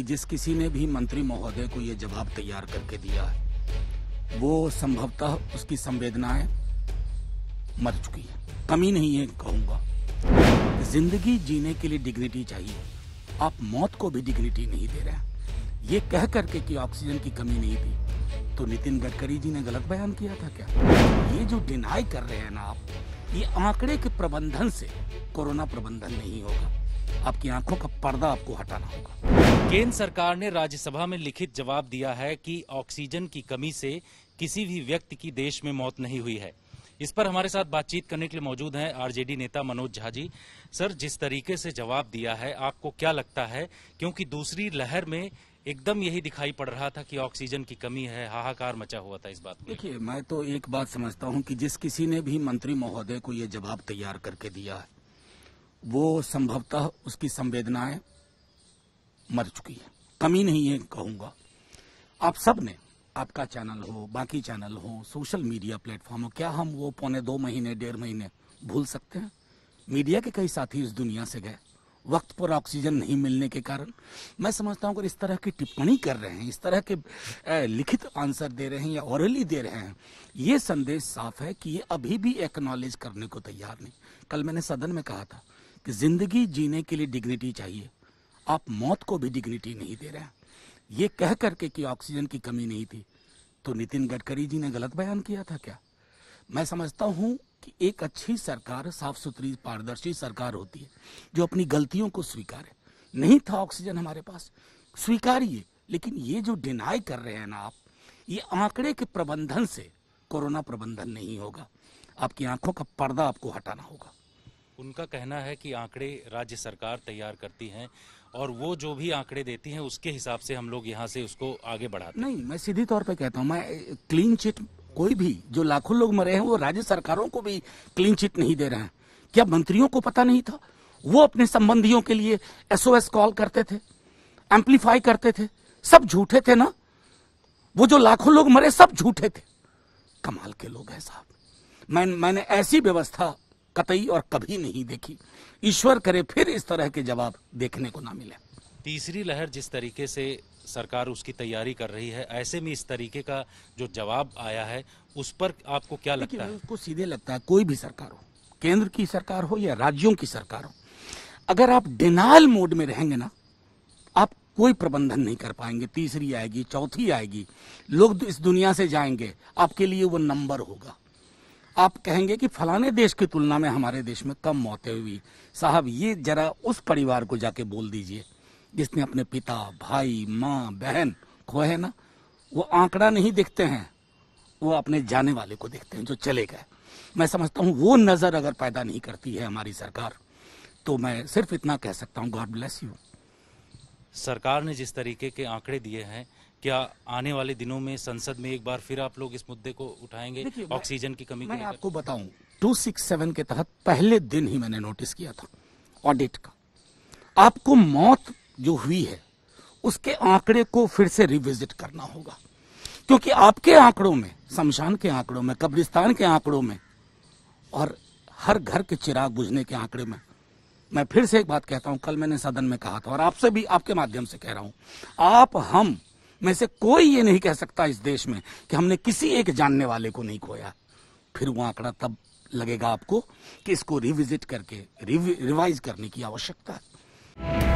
जिस किसी ने भी मंत्री महोदय को ये जवाब तैयार करके दिया है वो संभवतः उसकी संवेदनाएं मर चुकी है कमी नहीं है कहूंगा जिंदगी जीने के लिए डिग्निटी चाहिए आप मौत को भी डिग्निटी नहीं दे रहे हैं ये कह करके कि ऑक्सीजन की कमी नहीं थी तो नितिन गडकरी जी ने गलत बयान किया था क्या ये जो डिनाई कर रहे हैं ना आप ये आंकड़े के प्रबंधन से कोरोना प्रबंधन नहीं होगा आपकी आंखों का पर्दा आपको हटाना होगा केंद्र सरकार ने राज्यसभा में लिखित जवाब दिया है कि ऑक्सीजन की कमी से किसी भी व्यक्ति की देश में मौत नहीं हुई है इस पर हमारे साथ बातचीत करने के लिए मौजूद हैं आरजेडी नेता मनोज झा जी सर जिस तरीके से जवाब दिया है आपको क्या लगता है क्योंकि दूसरी लहर में एकदम यही दिखाई पड़ रहा था कि ऑक्सीजन की कमी है हाहाकार मचा हुआ था इस बात देखिए मैं तो एक बात समझता हूँ कि जिस किसी ने भी मंत्री महोदय को ये जवाब तैयार करके दिया है वो संभवतः उसकी संवेदनाएं मर चुकी है कमी नहीं है कहूंगा आप सब ने आपका चैनल हो बाकी चैनल हो सोशल मीडिया प्लेटफॉर्म हो क्या हम वो पौने दो महीने डेढ़ महीने भूल सकते हैं मीडिया के कई साथी इस दुनिया से गए वक्त पर ऑक्सीजन नहीं मिलने के कारण मैं समझता हूँ अगर इस तरह की टिप्पणी कर रहे हैं इस तरह के लिखित आंसर दे रहे हैं या ओरली दे रहे हैं ये संदेश साफ है कि ये अभी भी एक्नॉलेज करने को तैयार नहीं कल मैंने सदन में कहा था कि जिंदगी जीने के लिए डिग्निटी चाहिए आप मौत को भी डिग्निटी नहीं दे रहे हैं ये कह करके कि ऑक्सीजन की कमी नहीं थी तो नितिन गडकरी जी ने गलत बयान किया था क्या मैं समझता हूँ कि एक अच्छी सरकार साफ सुथरी पारदर्शी सरकार होती है जो अपनी गलतियों को स्वीकार नहीं था ऑक्सीजन हमारे पास स्वीकारिए लेकिन ये जो डिनाई कर रहे हैं ना आप ये आंकड़े के प्रबंधन से कोरोना प्रबंधन नहीं होगा आपकी आंखों का पर्दा आपको हटाना होगा उनका कहना है कि आंकड़े राज्य सरकार तैयार करती हैं और वो जो भी आंकड़े देती हैं उसके हिसाब से हम लोग यहाँ से उसको आगे बढ़ाते हैं नहीं मैं सीधी तौर पे कहता हूँ मैं क्लीन चिट कोई भी जो लाखों लोग मरे हैं वो राज्य सरकारों को भी क्लीन चिट नहीं दे रहे हैं क्या मंत्रियों को पता नहीं था वो अपने संबंधियों के लिए एसओएस कॉल करते थे एम्पलीफाई करते थे सब झूठे थे ना वो जो लाखों लोग मरे सब झूठे थे कमाल के लोग हैं साहब मैं मैंने ऐसी व्यवस्था कतई और कभी नहीं देखी ईश्वर करे फिर इस तरह के जवाब देखने को ना मिले तीसरी लहर जिस तरीके से सरकार उसकी तैयारी कर रही है ऐसे में इस तरीके का जो जवाब आया है उस पर आपको क्या लगता है उसको सीधे लगता है कोई भी सरकार हो केंद्र की सरकार हो या राज्यों की सरकार हो अगर आप डिनाल मोड में रहेंगे ना आप कोई प्रबंधन नहीं कर पाएंगे तीसरी आएगी चौथी आएगी लोग इस दुनिया से जाएंगे आपके लिए वो नंबर होगा आप कहेंगे कि फलाने देश की तुलना में हमारे देश में कम मौतें हुई साहब ये जरा उस परिवार को जाके बोल दीजिए जिसने अपने पिता भाई माँ बहन खोए है ना वो आंकड़ा नहीं देखते हैं वो अपने जाने वाले को देखते हैं जो चले गए मैं समझता हूँ वो नज़र अगर पैदा नहीं करती है हमारी सरकार तो मैं सिर्फ इतना कह सकता हूँ गॉड ब्लेस यू सरकार ने जिस तरीके के आंकड़े दिए हैं क्या आने वाले दिनों में संसद में एक बार फिर आप लोग इस मुद्दे को उठाएंगे ऑक्सीजन की कमी मैं को आपको बताऊं 267 के तहत पहले दिन ही मैंने नोटिस किया था ऑडिट का आपको मौत जो हुई है उसके आंकड़े को फिर से रिविजिट करना होगा क्योंकि आपके आंकड़ों में शमशान के आंकड़ों में कब्रिस्तान के आंकड़ों में और हर घर के चिराग बुझने के आंकड़े में मैं फिर से एक बात कहता हूं कल मैंने सदन में कहा था और आपसे भी आपके माध्यम से कह रहा हूं आप हम में से कोई ये नहीं कह सकता इस देश में कि हमने किसी एक जानने वाले को नहीं खोया फिर वो आंकड़ा तब लगेगा आपको कि इसको रिविजिट करके रिवाइज करने की आवश्यकता है